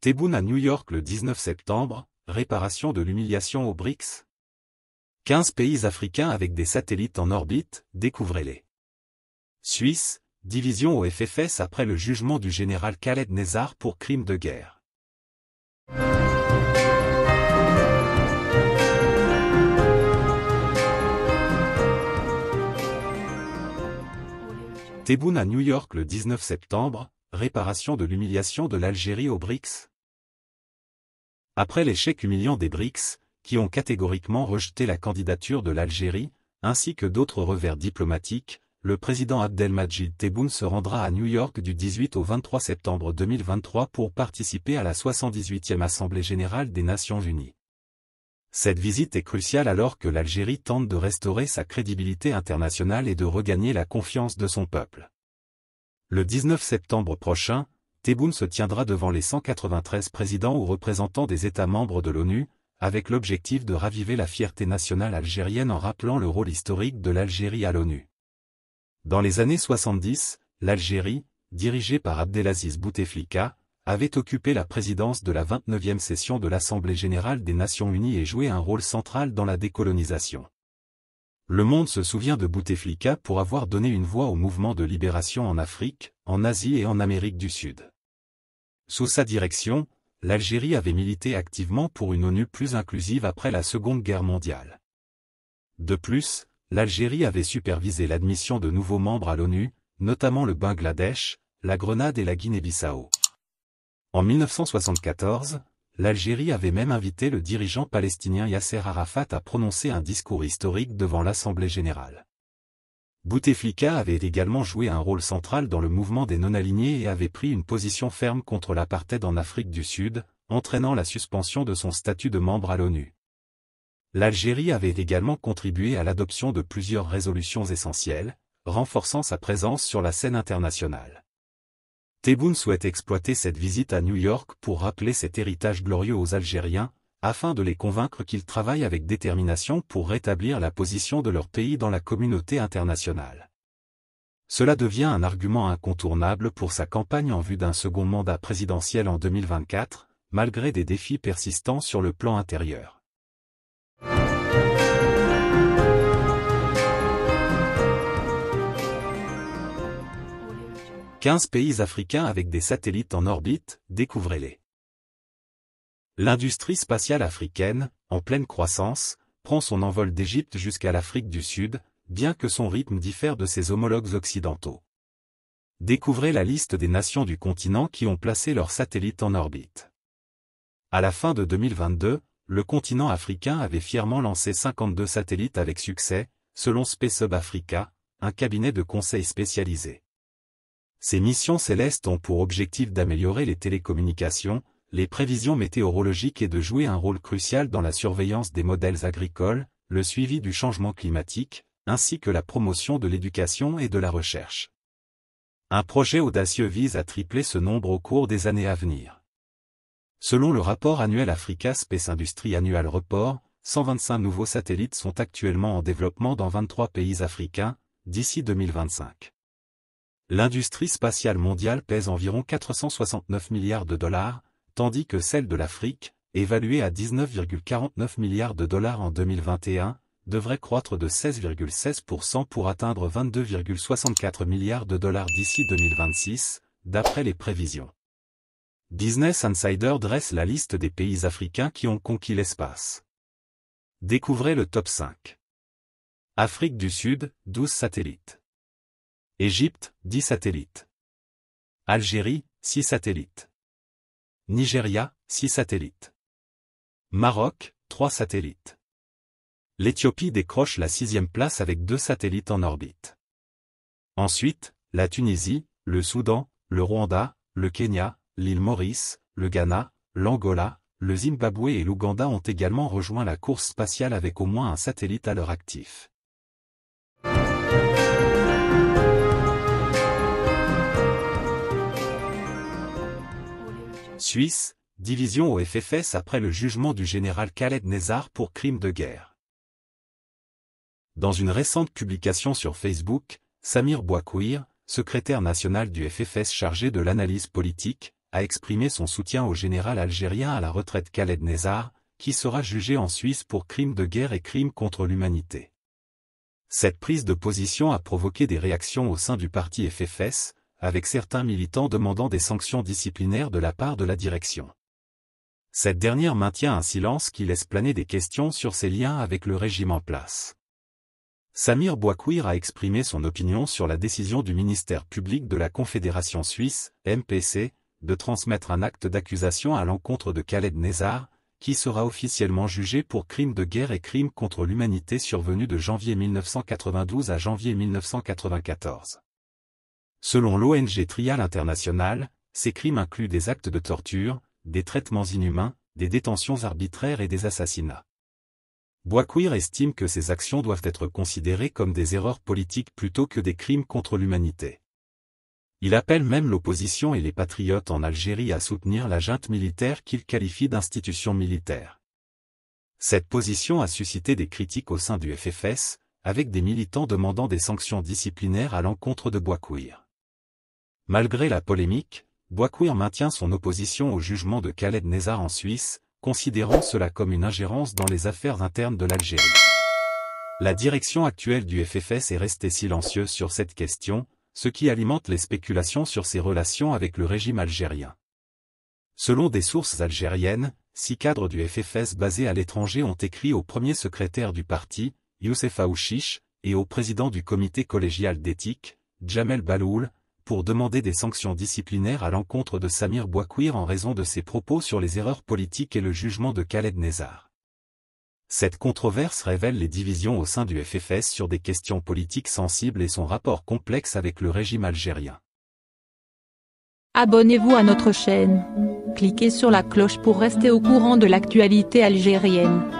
Théboune à New York le 19 septembre, réparation de l'humiliation aux BRICS. 15 pays africains avec des satellites en orbite, découvrez-les. Suisse, division au FFS après le jugement du général Khaled Nezar pour crime de guerre. Théboune à New York le 19 septembre, réparation de l'humiliation de l'Algérie aux BRICS. Après l'échec humiliant des BRICS, qui ont catégoriquement rejeté la candidature de l'Algérie, ainsi que d'autres revers diplomatiques, le président Abdelmajid Tebboune se rendra à New York du 18 au 23 septembre 2023 pour participer à la 78e Assemblée générale des Nations unies. Cette visite est cruciale alors que l'Algérie tente de restaurer sa crédibilité internationale et de regagner la confiance de son peuple. Le 19 septembre prochain, Théboune se tiendra devant les 193 présidents ou représentants des États membres de l'ONU, avec l'objectif de raviver la fierté nationale algérienne en rappelant le rôle historique de l'Algérie à l'ONU. Dans les années 70, l'Algérie, dirigée par Abdelaziz Bouteflika, avait occupé la présidence de la 29e session de l'Assemblée générale des Nations unies et joué un rôle central dans la décolonisation. Le monde se souvient de Bouteflika pour avoir donné une voix au mouvement de libération en Afrique, en Asie et en Amérique du Sud. Sous sa direction, l'Algérie avait milité activement pour une ONU plus inclusive après la Seconde Guerre mondiale. De plus, l'Algérie avait supervisé l'admission de nouveaux membres à l'ONU, notamment le Bangladesh, la Grenade et la Guinée-Bissau. En 1974, l'Algérie avait même invité le dirigeant palestinien Yasser Arafat à prononcer un discours historique devant l'Assemblée générale. Bouteflika avait également joué un rôle central dans le mouvement des non-alignés et avait pris une position ferme contre l'apartheid en Afrique du Sud, entraînant la suspension de son statut de membre à l'ONU. L'Algérie avait également contribué à l'adoption de plusieurs résolutions essentielles, renforçant sa présence sur la scène internationale. Tebboune souhaite exploiter cette visite à New York pour rappeler cet héritage glorieux aux Algériens, afin de les convaincre qu'ils travaillent avec détermination pour rétablir la position de leur pays dans la communauté internationale. Cela devient un argument incontournable pour sa campagne en vue d'un second mandat présidentiel en 2024, malgré des défis persistants sur le plan intérieur. 15 pays africains avec des satellites en orbite, découvrez-les. L'industrie spatiale africaine, en pleine croissance, prend son envol d'Égypte jusqu'à l'Afrique du Sud, bien que son rythme diffère de ses homologues occidentaux. Découvrez la liste des nations du continent qui ont placé leurs satellites en orbite. À la fin de 2022, le continent africain avait fièrement lancé 52 satellites avec succès, selon Space Africa, un cabinet de conseil spécialisé. Ces missions célestes ont pour objectif d'améliorer les télécommunications, les prévisions météorologiques et de jouer un rôle crucial dans la surveillance des modèles agricoles, le suivi du changement climatique, ainsi que la promotion de l'éducation et de la recherche. Un projet audacieux vise à tripler ce nombre au cours des années à venir. Selon le rapport annuel Africa Space Industry Annual Report, 125 nouveaux satellites sont actuellement en développement dans 23 pays africains, d'ici 2025. L'industrie spatiale mondiale pèse environ 469 milliards de dollars, tandis que celle de l'Afrique, évaluée à 19,49 milliards de dollars en 2021, devrait croître de 16,16% pour atteindre 22,64 milliards de dollars d'ici 2026, d'après les prévisions. Business Insider dresse la liste des pays africains qui ont conquis l'espace. Découvrez le top 5. Afrique du Sud, 12 satellites. Égypte, 10 satellites. Algérie, 6 satellites. Nigeria, 6 satellites. Maroc, 3 satellites. L'Éthiopie décroche la sixième place avec deux satellites en orbite. Ensuite, la Tunisie, le Soudan, le Rwanda, le Kenya, l'île Maurice, le Ghana, l'Angola, le Zimbabwe et l'Ouganda ont également rejoint la course spatiale avec au moins un satellite à leur actif. Suisse, division au FFS après le jugement du général Khaled Nezar pour crime de guerre. Dans une récente publication sur Facebook, Samir Bouakouir, secrétaire national du FFS chargé de l'analyse politique, a exprimé son soutien au général algérien à la retraite Khaled Nezar, qui sera jugé en Suisse pour crime de guerre et crime contre l'humanité. Cette prise de position a provoqué des réactions au sein du parti FFS, avec certains militants demandant des sanctions disciplinaires de la part de la direction. Cette dernière maintient un silence qui laisse planer des questions sur ses liens avec le régime en place. Samir Bouakouir a exprimé son opinion sur la décision du ministère public de la Confédération suisse, MPC, de transmettre un acte d'accusation à l'encontre de Khaled Nezar, qui sera officiellement jugé pour crimes de guerre et crime contre l'humanité survenu de janvier 1992 à janvier 1994. Selon l'ONG Trial International, ces crimes incluent des actes de torture, des traitements inhumains, des détentions arbitraires et des assassinats. Boisquir estime que ces actions doivent être considérées comme des erreurs politiques plutôt que des crimes contre l'humanité. Il appelle même l'opposition et les patriotes en Algérie à soutenir la junte militaire qu'il qualifie d'institution militaire. Cette position a suscité des critiques au sein du FFS, avec des militants demandant des sanctions disciplinaires à l'encontre de Boisquir. Malgré la polémique, Boiscourt maintient son opposition au jugement de Khaled Nezar en Suisse, considérant cela comme une ingérence dans les affaires internes de l'Algérie. La direction actuelle du FFS est restée silencieuse sur cette question, ce qui alimente les spéculations sur ses relations avec le régime algérien. Selon des sources algériennes, six cadres du FFS basés à l'étranger ont écrit au premier secrétaire du parti, Youssef Aouchiche, et au président du comité collégial d'éthique, Jamel Baloul, pour demander des sanctions disciplinaires à l'encontre de Samir Bouakouir en raison de ses propos sur les erreurs politiques et le jugement de Khaled Nezar. Cette controverse révèle les divisions au sein du FFS sur des questions politiques sensibles et son rapport complexe avec le régime algérien. Abonnez-vous à notre chaîne. Cliquez sur la cloche pour rester au courant de l'actualité algérienne.